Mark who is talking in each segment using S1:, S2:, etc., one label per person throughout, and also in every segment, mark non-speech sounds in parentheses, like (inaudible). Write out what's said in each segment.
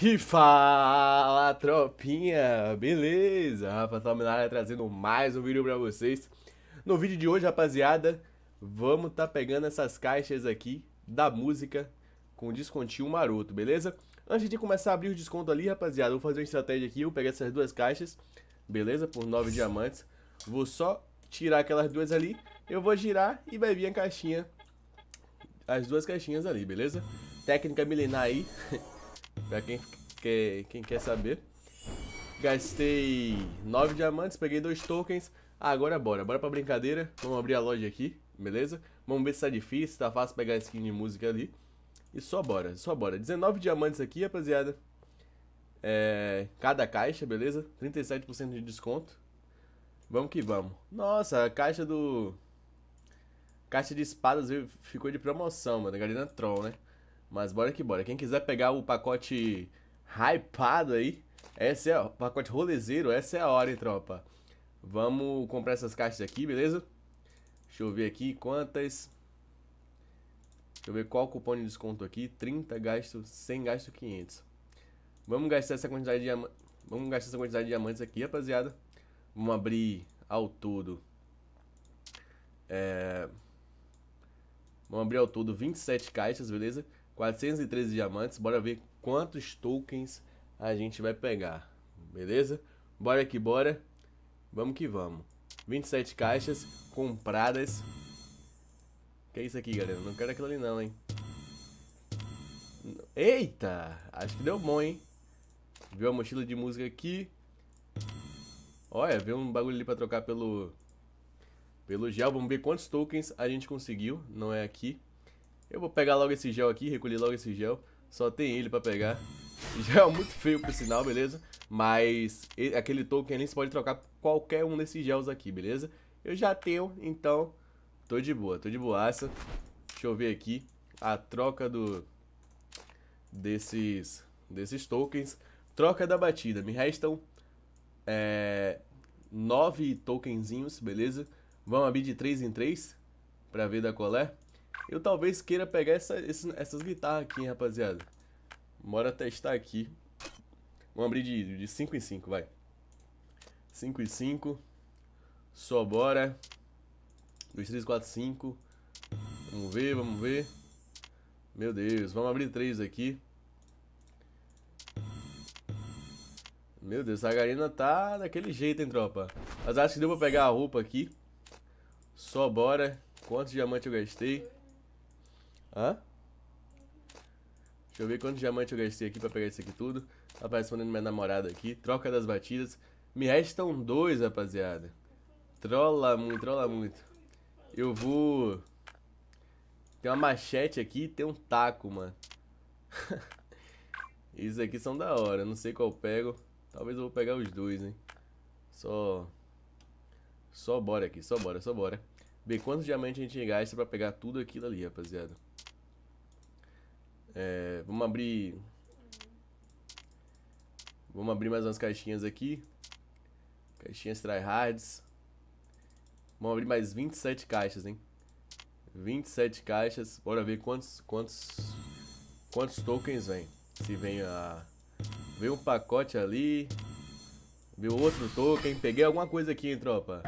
S1: E fala tropinha, beleza? Rafa Salminara trazendo mais um vídeo pra vocês. No vídeo de hoje, rapaziada, vamos tá pegando essas caixas aqui da música com descontinho maroto, beleza? Antes de começar a abrir o desconto ali, rapaziada, vou fazer uma estratégia aqui, Vou pegar essas duas caixas, beleza? Por nove diamantes. Vou só tirar aquelas duas ali, eu vou girar e vai vir a caixinha, as duas caixinhas ali, beleza? Técnica milenar aí, (laughs) Pra quem, quem quer saber. Gastei 9 diamantes, peguei 2 tokens. Ah, agora bora, bora pra brincadeira. Vamos abrir a loja aqui, beleza? Vamos ver se tá difícil, se tá fácil pegar skin de música ali. E só bora, só bora. 19 diamantes aqui, rapaziada. É, cada caixa, beleza? 37% de desconto. Vamos que vamos. Nossa, a caixa do... Caixa de espadas ficou de promoção, mano. Galera Troll, né? Mas bora que bora. Quem quiser pegar o pacote hypado aí, esse é o pacote rolezeiro, essa é a hora, hein, tropa. Vamos comprar essas caixas aqui, beleza? Deixa eu ver aqui quantas. Deixa eu ver qual cupom de desconto aqui. 30 gasto, 100 gasto, 500. Vamos gastar essa quantidade de diamantes. Vamos gastar essa quantidade de diamantes aqui, rapaziada. Vamos abrir ao todo. É... Vamos abrir ao todo 27 caixas, beleza? 413 diamantes. Bora ver quantos tokens a gente vai pegar. Beleza? Bora que bora. Vamos que vamos. 27 caixas compradas. Que é isso aqui, galera? Não quero aquilo ali não, hein? Eita! Acho que deu bom, hein? Viu a mochila de música aqui. Olha, veio um bagulho ali pra trocar pelo... Pelo gel. Vamos ver quantos tokens a gente conseguiu. Não é aqui. Eu vou pegar logo esse gel aqui, recolher logo esse gel. Só tem ele pra pegar. Gel (laughs) é muito feio pro sinal, beleza? Mas ele, aquele token ali você pode trocar por qualquer um desses gels aqui, beleza? Eu já tenho, então tô de boa, tô de boaça. Deixa eu ver aqui a troca do desses desses tokens. Troca da batida, me restam é, nove tokenzinhos, beleza? Vamos abrir de três em três pra ver da qual é. Eu talvez queira pegar essa, esse, essas guitarras aqui, hein, rapaziada. Bora testar aqui. Vamos abrir de, de 5 em 5, vai. 5 em 5. Só bora. 2, 3, 4, 5. Vamos ver, vamos ver. Meu Deus, vamos abrir 3 aqui. Meu Deus, a Garena tá daquele jeito, hein, tropa. Mas acho que deu pra pegar a roupa aqui. Só bora. Quantos diamantes eu gastei? Hã? Deixa eu ver quanto diamante eu gastei aqui pra pegar isso aqui tudo. Rapaz, tá respondendo minha namorada aqui. Troca das batidas. Me restam dois, rapaziada. Trola muito, trola muito. Eu vou... Tem uma machete aqui e tem um taco, mano. (laughs) Isso aqui são da hora. Não sei qual eu pego. Talvez eu vou pegar os dois, hein. Só... Só bora aqui, só bora, só bora. Ver quantos diamantes a gente gasta pra pegar tudo aquilo ali, rapaziada. É, vamos abrir... Vamos abrir mais umas caixinhas aqui. Caixinhas tryhards. Vamos abrir mais 27 caixas, hein? 27 caixas. Bora ver quantos quantos quantos tokens vem. Se vem a vem um pacote ali. vem outro token, peguei alguma coisa aqui, hein, tropa.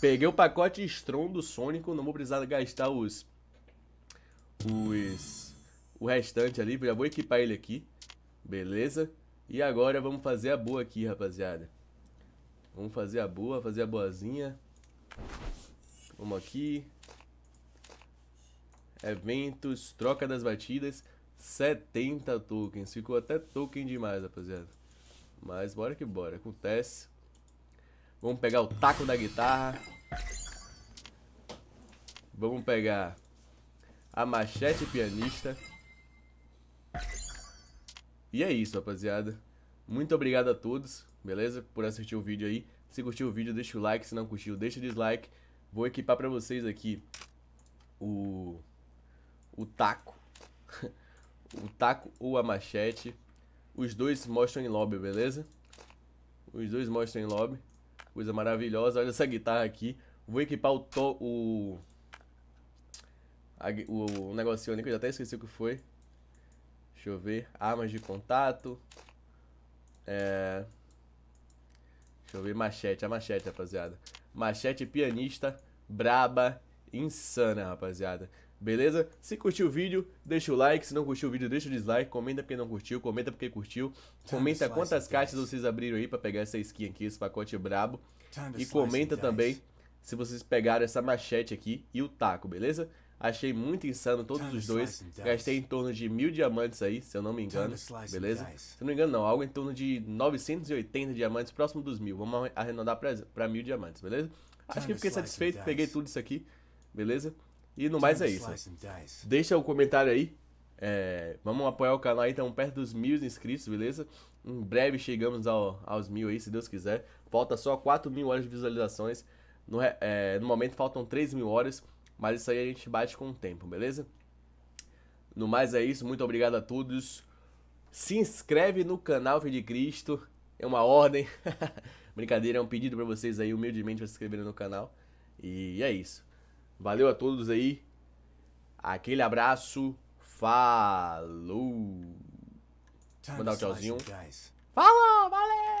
S1: Peguei o pacote strong do Sonic não vou precisar gastar os os o restante ali. Já vou equipar ele aqui. Beleza? E agora vamos fazer a boa aqui, rapaziada. Vamos fazer a boa, fazer a boazinha. Vamos aqui. Eventos, troca das batidas. 70 tokens. Ficou até token demais, rapaziada. Mas bora que bora. Acontece. Vamos pegar o taco da guitarra. Vamos pegar a machete pianista. E é isso, rapaziada. Muito obrigado a todos, beleza? Por assistir o vídeo aí. Se curtiu o vídeo, deixa o like. Se não curtiu, deixa o dislike. Vou equipar pra vocês aqui o, o taco, (laughs) o taco ou a machete. Os dois mostram em lobby, beleza? Os dois mostram em lobby. Coisa maravilhosa. Olha essa guitarra aqui. Vou equipar o... To, o, a, o, o negocinho ali que eu já até esqueci o que foi. Deixa eu ver. Armas de contato. É... Deixa eu ver. Machete. A machete, rapaziada. Machete pianista. Braba. Insana, rapaziada. Beleza? Se curtiu o vídeo, deixa o like. Se não curtiu o vídeo, deixa o dislike. Comenta porque não curtiu. Comenta porque curtiu. Comenta quantas caixas vocês abriram aí pra pegar essa skin aqui, esse pacote brabo. E comenta também se vocês pegaram essa machete aqui e o taco, beleza? Achei muito insano todos os dois. Gastei em torno de mil diamantes aí, se eu não me engano. Beleza? Se eu não me engano, não. Algo em torno de 980 diamantes, próximo dos mil. Vamos arredondar pra, mil diamantes, beleza? Acho que fiquei satisfeito, peguei tudo isso aqui, beleza? E no mais é isso. Deixa o um comentário aí. É, vamos apoiar o canal aí, então, estamos perto dos mil inscritos, beleza? Em breve chegamos ao, aos mil aí, se Deus quiser. Falta só 4 mil horas de visualizações. No, é, no momento faltam 3 mil horas. Mas isso aí a gente bate com o tempo, beleza? No mais é isso, muito obrigado a todos. Se inscreve no canal Fé de Cristo, é uma ordem. (laughs) Brincadeira, é um pedido para vocês aí humildemente se inscreverem no canal. E é isso. Valeu a todos aí. Aquele abraço. Falou. Vou mandar um é tchauzinho. Falou, valeu!